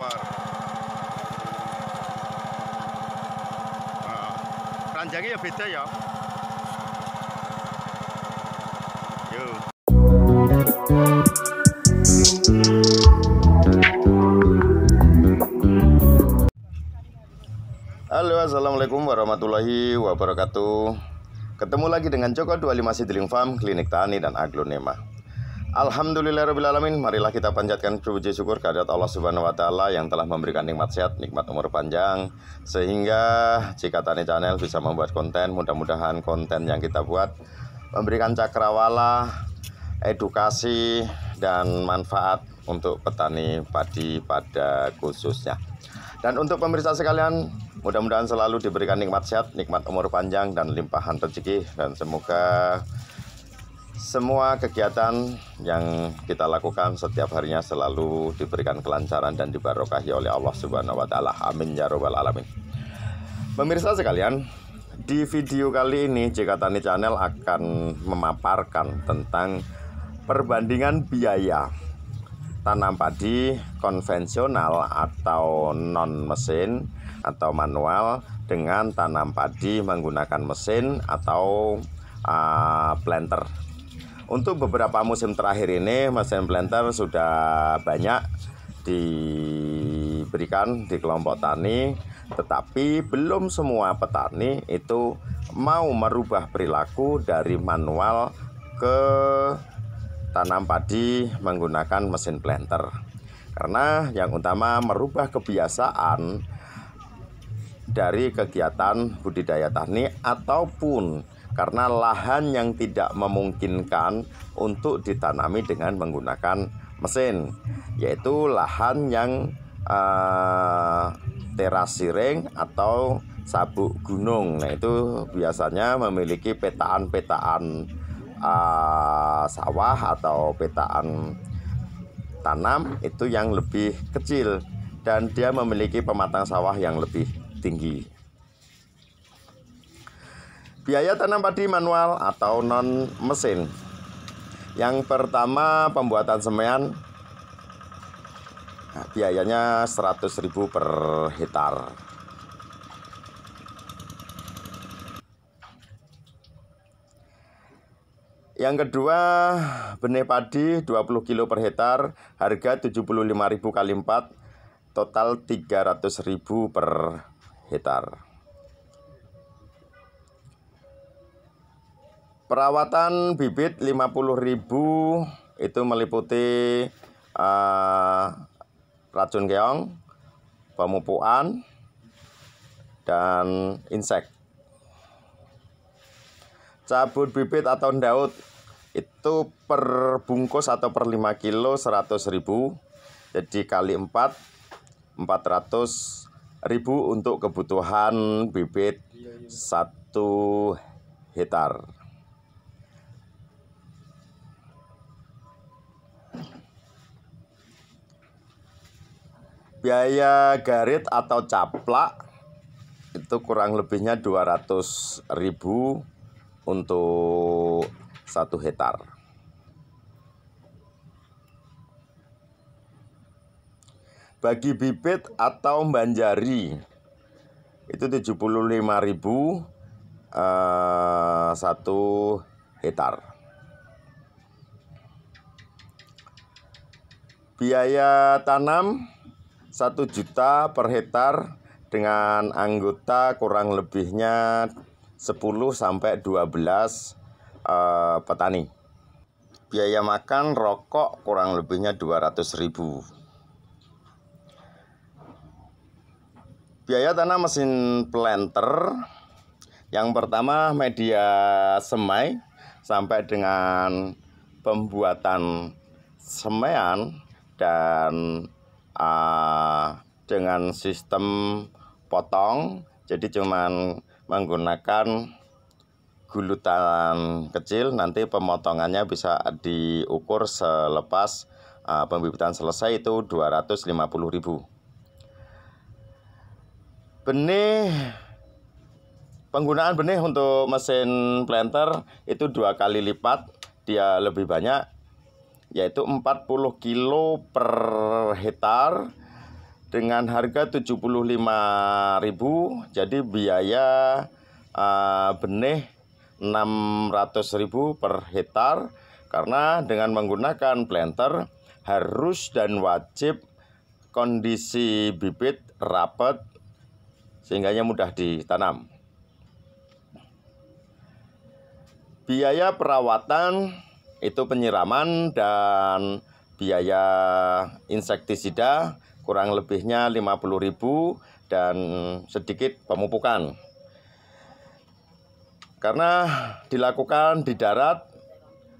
lebar. Nah, ranjangnya ya beda ya. Halo assalamualaikum warahmatullahi wabarakatuh Ketemu lagi dengan Joko 25 Sidling Farm Klinik Tani dan Aglonema Alhamdulillahirrahmanirrahim Marilah kita panjatkan puji syukur kehadirat Allah Subhanahu Wa Taala Yang telah memberikan nikmat sehat, nikmat umur panjang Sehingga jika Tani Channel bisa membuat konten Mudah-mudahan konten yang kita buat Memberikan cakrawala, edukasi, dan manfaat untuk petani padi pada khususnya Dan untuk pemirsa sekalian Mudah-mudahan selalu diberikan nikmat sehat, nikmat umur panjang, dan limpahan rezeki Dan semoga semua kegiatan yang kita lakukan setiap harinya selalu diberikan kelancaran dan dibarokahi oleh Allah Subhanahu wa taala. Amin ya robbal alamin. Pemirsa sekalian, di video kali ini Tani Channel akan memaparkan tentang perbandingan biaya tanam padi konvensional atau non mesin atau manual dengan tanam padi menggunakan mesin atau uh, planter untuk beberapa musim terakhir ini mesin Planter sudah banyak diberikan di kelompok tani tetapi belum semua petani itu mau merubah perilaku dari manual ke tanam padi menggunakan mesin planter. Karena yang utama merubah kebiasaan dari kegiatan budidaya tani ataupun karena lahan yang tidak memungkinkan untuk ditanami dengan menggunakan mesin yaitu lahan yang terasiring eh, teras atau sabuk gunung nah itu biasanya memiliki petaan-petaan eh, sawah atau petaan tanam itu yang lebih kecil dan dia memiliki pematang sawah yang lebih tinggi. Biaya tanam padi manual atau non mesin. Yang pertama pembuatan semen nah, biayanya 100.000 per hektar. Yang kedua, benih padi 20 kilo per hektar, harga 75.000 kali 4, total 300.000 per hektar. Perawatan bibit 50.000 itu meliputi uh, racun keong, pemupuan, dan insek. Cabut bibit atau daud itu per bungkus atau per 5 kilo 100.000. Jadi kali 4 400 ribu untuk kebutuhan bibit satu hektar. Biaya garit atau caplak itu kurang lebihnya ribu untuk satu hektar. bagi bibit atau banjari itu 75.000 eh, satu hektar. Biaya tanam 1 juta per hektar dengan anggota kurang lebihnya 10 sampai 12 uh, eh, petani. Biaya makan rokok kurang lebihnya 200.000. Biaya tanam mesin planter yang pertama media semai sampai dengan pembuatan semean dan uh, dengan sistem potong jadi cuman menggunakan gulutan kecil nanti pemotongannya bisa diukur selepas uh, pembibitan selesai itu ribu benih penggunaan benih untuk mesin planter itu dua kali lipat dia lebih banyak yaitu 40 kilo per hektar dengan harga 75.000 jadi biaya uh, benih 600.000 per hektar karena dengan menggunakan planter harus dan wajib kondisi bibit rapat sehingganya mudah ditanam. Biaya perawatan itu penyiraman dan biaya insektisida kurang lebihnya 50.000 dan sedikit pemupukan. Karena dilakukan di darat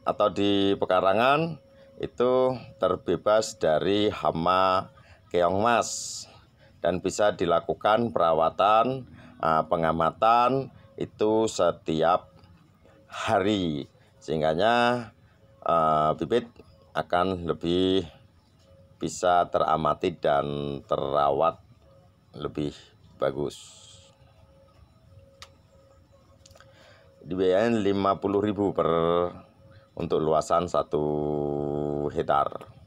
atau di pekarangan itu terbebas dari hama keong mas dan bisa dilakukan perawatan, eh, pengamatan itu setiap hari. Sehingganya eh, bibit akan lebih bisa teramati dan terawat lebih bagus. Dibiayain 50.000 per untuk luasan satu hektar.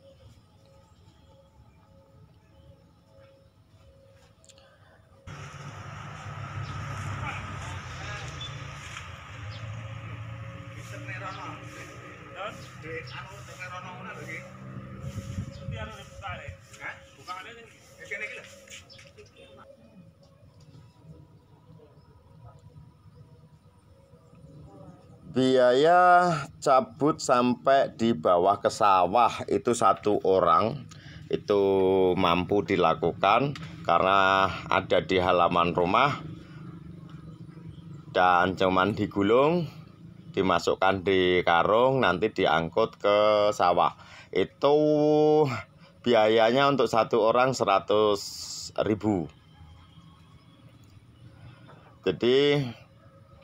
biaya cabut sampai di bawah ke sawah itu satu orang itu mampu dilakukan karena ada di halaman rumah dan cuman digulung dimasukkan di karung nanti diangkut ke sawah itu biayanya untuk satu orang 100 ribu jadi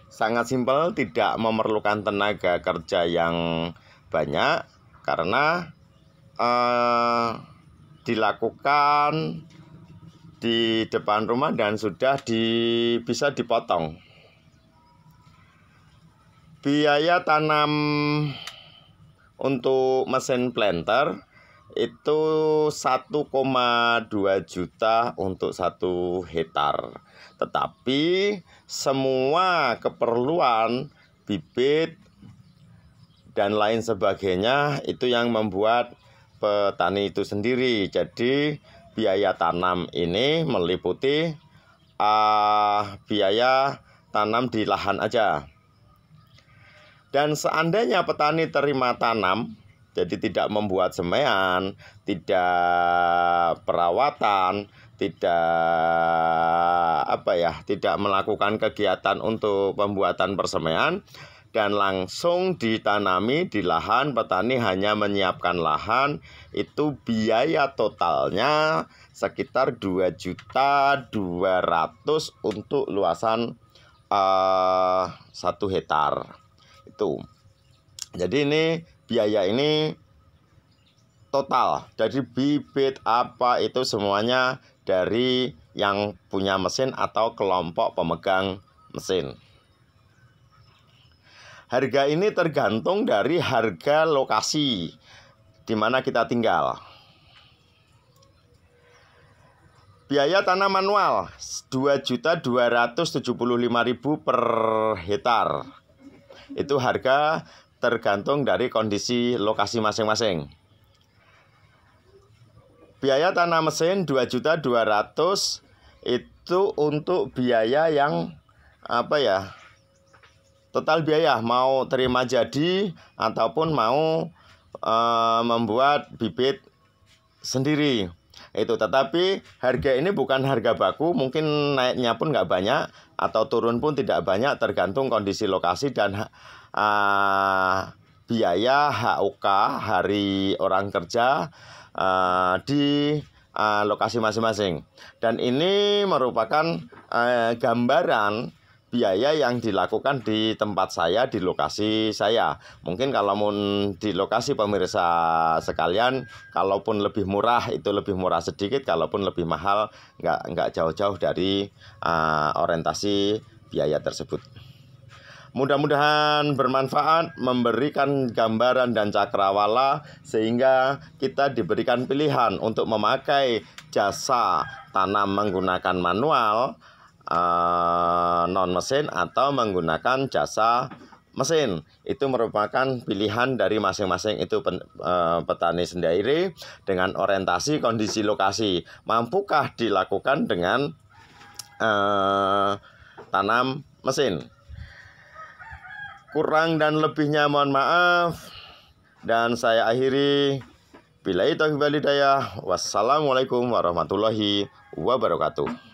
sangat simpel tidak memerlukan tenaga kerja yang banyak karena eh, dilakukan di depan rumah dan sudah di, bisa dipotong biaya tanam untuk mesin planter itu 1,2 juta untuk satu hektar. Tetapi semua keperluan bibit dan lain sebagainya itu yang membuat petani itu sendiri. Jadi biaya tanam ini meliputi uh, biaya tanam di lahan aja. Dan seandainya petani terima tanam, jadi tidak membuat semaian, tidak perawatan, tidak apa ya, tidak melakukan kegiatan untuk pembuatan persemaian dan langsung ditanami di lahan petani hanya menyiapkan lahan itu biaya totalnya sekitar 2 juta 200 untuk luasan uh, hektar itu jadi ini biaya ini total dari bibit apa itu semuanya dari yang punya mesin atau kelompok pemegang mesin harga ini tergantung dari harga lokasi di mana kita tinggal. Biaya tanam manual 2275000 per hektar. Itu harga tergantung dari kondisi lokasi masing-masing. Biaya tanah mesin 2.200 itu untuk biaya yang apa ya? Total biaya mau terima jadi ataupun mau e, membuat bibit sendiri itu tetapi harga ini bukan harga baku mungkin naiknya pun nggak banyak atau turun pun tidak banyak tergantung kondisi lokasi dan uh, biaya HUK hari orang kerja uh, di uh, lokasi masing-masing dan ini merupakan uh, gambaran biaya yang dilakukan di tempat saya di lokasi saya mungkin kalau di lokasi pemirsa sekalian kalaupun lebih murah itu lebih murah sedikit kalaupun lebih mahal nggak nggak jauh-jauh dari uh, orientasi biaya tersebut mudah-mudahan bermanfaat memberikan gambaran dan cakrawala sehingga kita diberikan pilihan untuk memakai jasa tanam menggunakan manual uh, non mesin atau menggunakan jasa mesin itu merupakan pilihan dari masing-masing itu pen, e, petani sendiri dengan orientasi kondisi lokasi mampukah dilakukan dengan e, tanam mesin kurang dan lebihnya mohon maaf dan saya akhiri bila itu hidayah wassalamualaikum warahmatullahi wabarakatuh